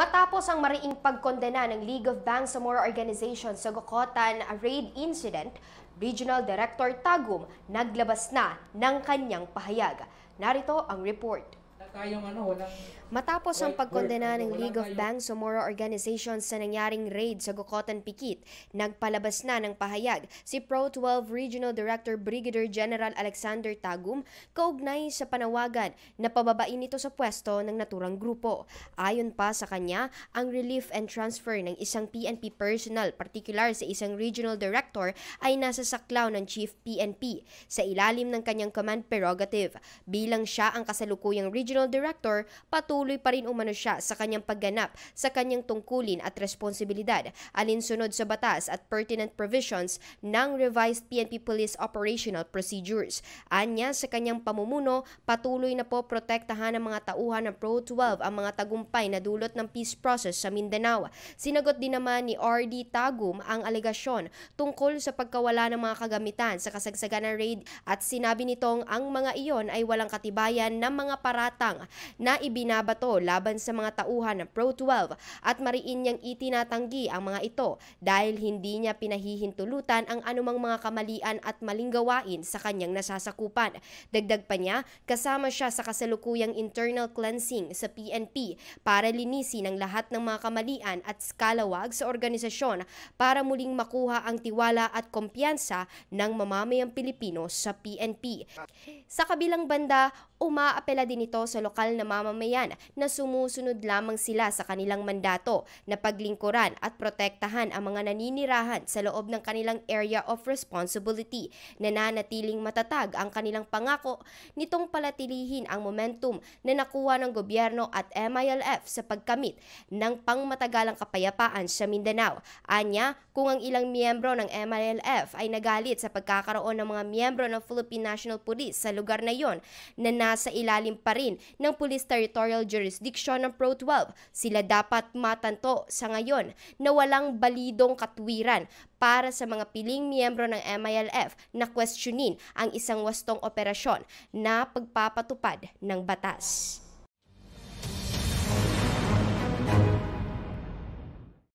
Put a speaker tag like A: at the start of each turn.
A: Matapos ang mariing pagkondena ng League of Bangsamoro Organization sa Gokotan raid incident, Regional Director Tagum naglabas na ng kanyang pahayag. Narito ang report. Ano, Matapos ang pagkondena ano, ng League of Bank Somoro Organizations sa nangyaring raid sa Gokotan Pikit, nagpalabas na ng pahayag si Pro 12 Regional Director Brigadier General Alexander Tagum kaugnay sa panawagan na pababain ito sa pwesto ng naturang grupo. Ayon pa sa kanya, ang relief and transfer ng isang PNP personnel, partikular sa isang regional director, ay nasa saklaw ng Chief PNP sa ilalim ng kanyang command prerogative bilang siya ang kasalukuyang regional Regional Director, patuloy pa rin umano siya sa kanyang pagganap sa kanyang tungkulin at responsibilidad alinsunod sa batas at pertinent provisions ng revised PNP Police Operational Procedures. Anya sa kanyang pamumuno, patuloy na po protektahan ng mga tauhan ng Pro 12 ang mga tagumpay na dulot ng peace process sa Mindanao. Sinagot din naman ni RD Tagum ang alegasyon tungkol sa pagkawala ng mga kagamitan sa kasagsagan ng raid at sinabi nitong ang mga iyon ay walang katibayan ng mga parat paratang na ibinabato laban sa mga tauhan ng Pro-12 at mariin niyang itinatanggi ang mga ito dahil hindi niya pinahihintulutan ang anumang mga kamalian at maling gawain sa kanyang nasasakupan. Dagdag pa niya, kasama siya sa kasalukuyang internal cleansing sa PNP para linisin ang lahat ng mga kamalian at skalawag sa organisasyon para muling makuha ang tiwala at kumpiyansa ng mamamayang Pilipino sa PNP. Sa kabilang banda, umaapela din ito sa lokal na mamamayan na sumusunod lamang sila sa kanilang mandato na paglingkuran at protektahan ang mga naninirahan sa loob ng kanilang area of responsibility na nanatiling matatag ang kanilang pangako nitong palatilihin ang momentum na nakuha ng gobyerno at MILF sa pagkamit ng pangmatagalang kapayapaan sa Mindanao. Anya, kung ang ilang miyembro ng MILF ay nagalit sa pagkakaroon ng mga miyembro ng Philippine National Police sa lugar na iyon na nasa ilalim pa rin ng Police Territorial Jurisdiction ng Pro 12. Sila dapat matanto sa ngayon na walang balidong katwiran para sa mga piling miyembro ng MILF na questionin ang isang wastong operasyon na pagpapatupad ng batas.